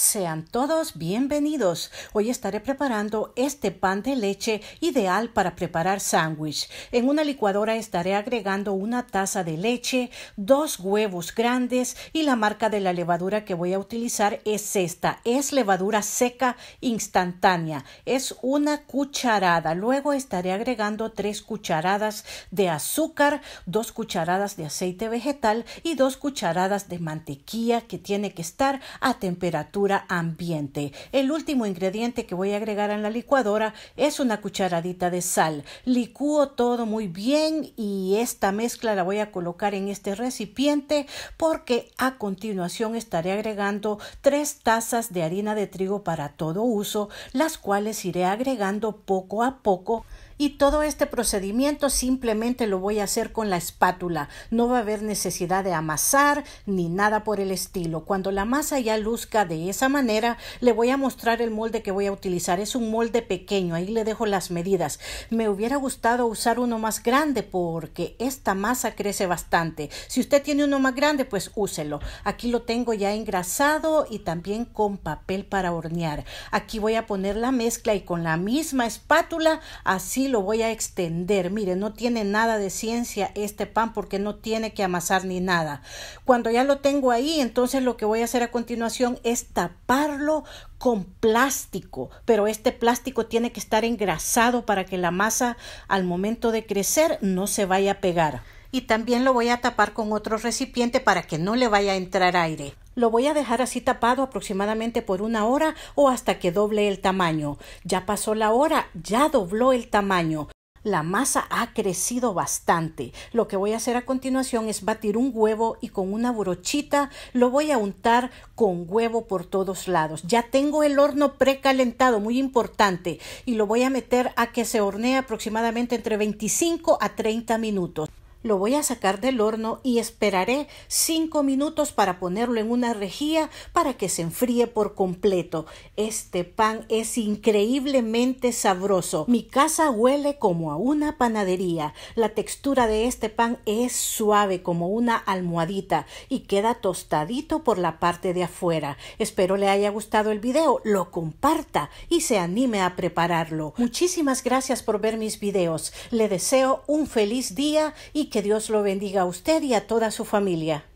Sean todos bienvenidos. Hoy estaré preparando este pan de leche ideal para preparar sándwich. En una licuadora estaré agregando una taza de leche, dos huevos grandes y la marca de la levadura que voy a utilizar es esta. Es levadura seca instantánea. Es una cucharada. Luego estaré agregando tres cucharadas de azúcar, dos cucharadas de aceite vegetal y dos cucharadas de mantequilla que tiene que estar a temperatura ambiente. El último ingrediente que voy a agregar en la licuadora es una cucharadita de sal. Licúo todo muy bien y esta mezcla la voy a colocar en este recipiente porque a continuación estaré agregando tres tazas de harina de trigo para todo uso, las cuales iré agregando poco a poco y todo este procedimiento simplemente lo voy a hacer con la espátula. No va a haber necesidad de amasar ni nada por el estilo. Cuando la masa ya luzca de esa manera, le voy a mostrar el molde que voy a utilizar. Es un molde pequeño, ahí le dejo las medidas. Me hubiera gustado usar uno más grande porque esta masa crece bastante. Si usted tiene uno más grande, pues úselo. Aquí lo tengo ya engrasado y también con papel para hornear. Aquí voy a poner la mezcla y con la misma espátula así lo voy a extender. Mire, no tiene nada de ciencia este pan porque no tiene que amasar ni nada. Cuando ya lo tengo ahí, entonces lo que voy a hacer a continuación es taparlo con plástico, pero este plástico tiene que estar engrasado para que la masa al momento de crecer no se vaya a pegar y también lo voy a tapar con otro recipiente para que no le vaya a entrar aire. Lo voy a dejar así tapado aproximadamente por una hora o hasta que doble el tamaño. Ya pasó la hora, ya dobló el tamaño. La masa ha crecido bastante. Lo que voy a hacer a continuación es batir un huevo y con una brochita lo voy a untar con huevo por todos lados. Ya tengo el horno precalentado, muy importante, y lo voy a meter a que se hornee aproximadamente entre 25 a 30 minutos. Lo voy a sacar del horno y esperaré cinco minutos para ponerlo en una rejilla para que se enfríe por completo. Este pan es increíblemente sabroso. Mi casa huele como a una panadería. La textura de este pan es suave como una almohadita y queda tostadito por la parte de afuera. Espero le haya gustado el video, lo comparta y se anime a prepararlo. Muchísimas gracias por ver mis videos. Le deseo un feliz día y que Dios lo bendiga a usted y a toda su familia.